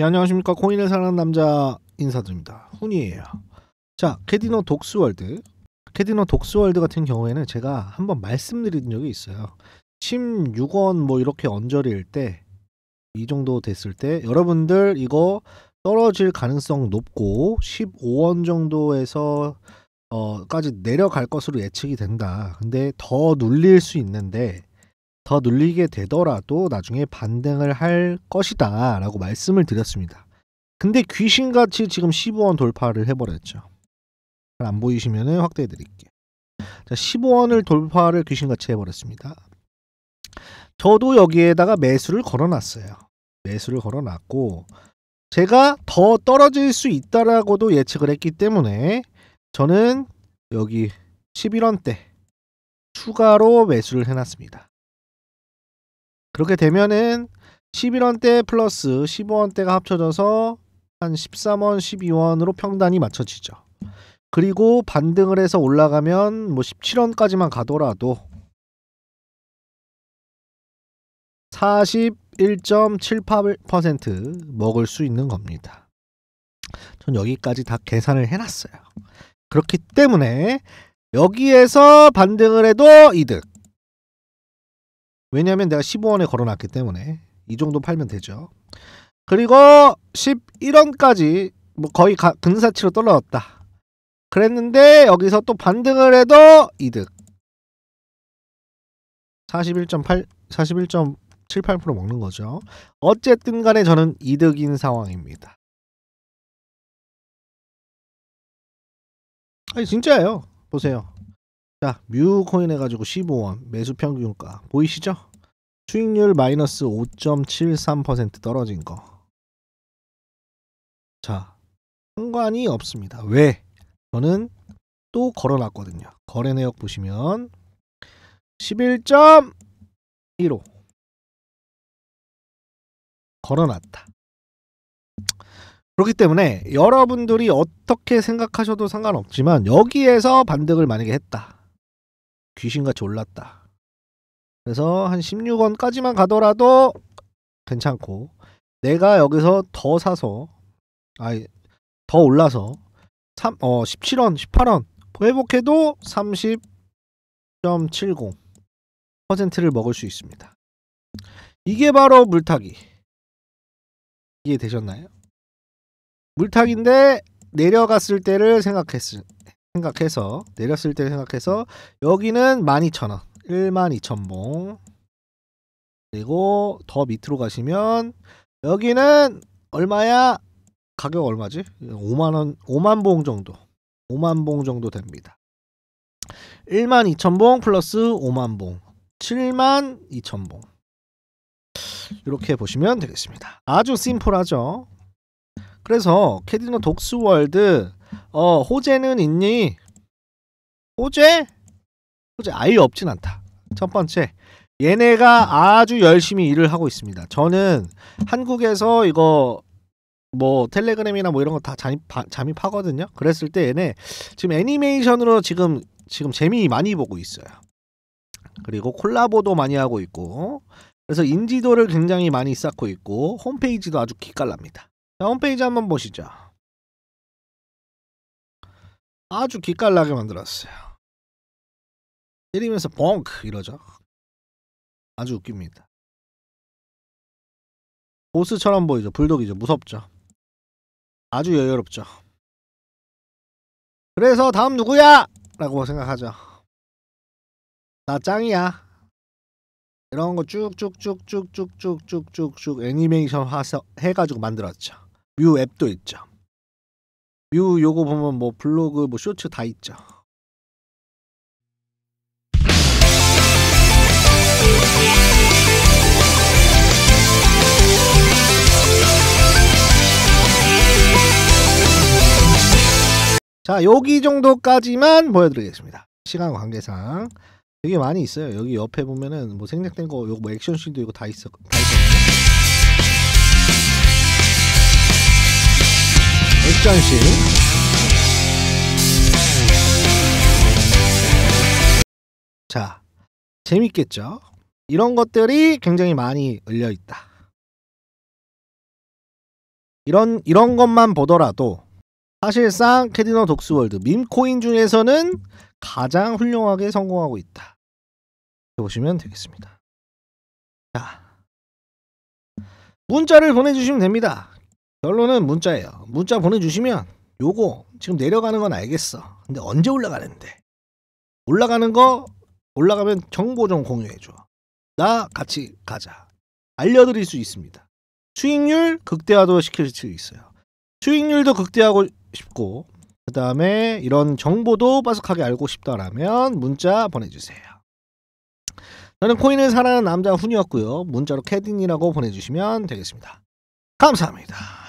예, 안녕하십니까 코인을 사랑는 남자 인사드립니다 훈이에요 자 캐디노 독스월드 캐디노 독스월드 같은 경우에는 제가 한번 말씀드린 적이 있어요 16원 뭐 이렇게 언저리일 때 이 정도 됐을 때 여러분들 이거 떨어질 가능성 높고 15원 정도에서 어까지 내려갈 것으로 예측이 된다 근데 더 눌릴 수 있는데 더늘리게 되더라도 나중에 반등을 할 것이다 라고 말씀을 드렸습니다. 근데 귀신같이 지금 15원 돌파를 해버렸죠. 잘 안 보이시면 확대해 드릴게요. 자, 15원을 돌파를 귀신같이 해버렸습니다. 저도 여기에다가 매수를 걸어놨어요. 매수를 걸어놨고 제가 더 떨어질 수 있다라고도 예측을 했기 때문에 저는 여기 11원대 추가로 매수를 해놨습니다. 그렇게 되면은 11원대 플러스 15원대가 합쳐져서 한 13원, 12원으로 평단이 맞춰지죠. 그리고 반등을 해서 올라가면 뭐 17원까지만 가더라도 41.78% 먹을 수 있는 겁니다. 전 여기까지 다 계산을 해놨어요. 그렇기 때문에 여기에서 반등을 해도 이득. 왜냐하면 내가 15원에 걸어놨기 때문에 이 정도 팔면 되죠. 그리고 11원까지 뭐 거의 가, 근사치로 떨어졌다. 그랬는데 여기서 또 반등을 해도 이득. 41.8 41.78% 먹는 거죠. 어쨌든 간에 저는 이득인 상황입니다. 아니 진짜예요. 보세요. 자, 뮤코인 해가지고 15원 매수 평균가 보이시죠? 수익률 마이너스 5.73% 떨어진 거. 자, 상관이 없습니다. 왜? 저는 또 걸어놨거든요. 거래 내역 보시면 11.15 걸어놨다. 그렇기 때문에 여러분들이 어떻게 생각하셔도 상관없지만 여기에서 반등을 만약에 했다. 귀신같이 올랐다. 그래서 한 16원까지만 가더라도 괜찮고 내가 여기서 더 사서 아니 더 올라서 3, 어 17원, 18원 회복해도 30.70%를 먹을 수 있습니다. 이게 바로 물타기. 이해되셨나요? 물타기인데 내려갔을 때를 생각했을 생각해서 내렸을 때 생각해서 여기는 12,000원 12,000봉 그리고 더 밑으로 가시면 여기는 얼마야? 가격 얼마지? 5만원 5만봉 정도 5만봉 정도 됩니다 12,000봉 플러스 5만봉 72,000봉 이렇게 보시면 되겠습니다 아주 심플하죠 그래서 캐디노 독스월드 어 호재는 있니? 호재? 호재 아예 없진 않다. 첫 번째 얘네가 아주 열심히 일을 하고 있습니다. 저는 한국에서 이거 뭐 텔레그램이나 뭐 이런 거 다 잠입 잠입하거든요. 그랬을 때 얘네 지금 애니메이션으로 지금 지금 재미 많이 보고 있어요. 그리고 콜라보도 많이 하고 있고 그래서 인지도를 굉장히 많이 쌓고 있고 홈페이지도 아주 기깔납니다. 자, 홈페이지 한번 보시죠. 아주 기깔나게 만들었어요. 때리면서 벙크 이러죠. 아주 웃깁니다. 보스처럼 보이죠. 불독이죠. 무섭죠. 아주 여유롭죠. 그래서 다음 누구야? 라고 생각하죠. 나 짱이야. 이런 거 쭉쭉쭉쭉쭉쭉쭉쭉 애니메이션 해가지고 만들었죠. 뮤 앱도 있죠. 유 요거 보면 뭐 블로그 뭐 쇼츠 다 있죠. 자 여기 정도까지만 보여드리겠습니다. 시간 관계상 되게 많이 있어요. 여기 옆에 보면은 뭐 생략된 거 요거 뭐 액션씬도 이거 다 있어. 다 있어. 전시 자 재밌겠죠 이런 것들이 굉장히 많이 을려 있다 이런 이런 것만 보더라도 사실상 캐디너 독스월드 민코인 중에서는 가장 훌륭하게 성공하고 있다 보시면 되겠습니다 자 문자를 보내주시면 됩니다 결론은 문자예요. 문자 보내주시면 요거 지금 내려가는 건 알겠어. 근데 언제 올라가는데? 올라가는 거 올라가면 정보 좀 공유해줘. 나 같이 가자. 알려드릴 수 있습니다. 수익률 극대화도 시킬 수 있어요. 수익률도 극대화하고 싶고 그 다음에 이런 정보도 빠삭하게 알고 싶다라면 문자 보내주세요. 저는 코인을 사랑하는 남자 훈이었고요. 문자로 캐딘이라고 보내주시면 되겠습니다. 감사합니다.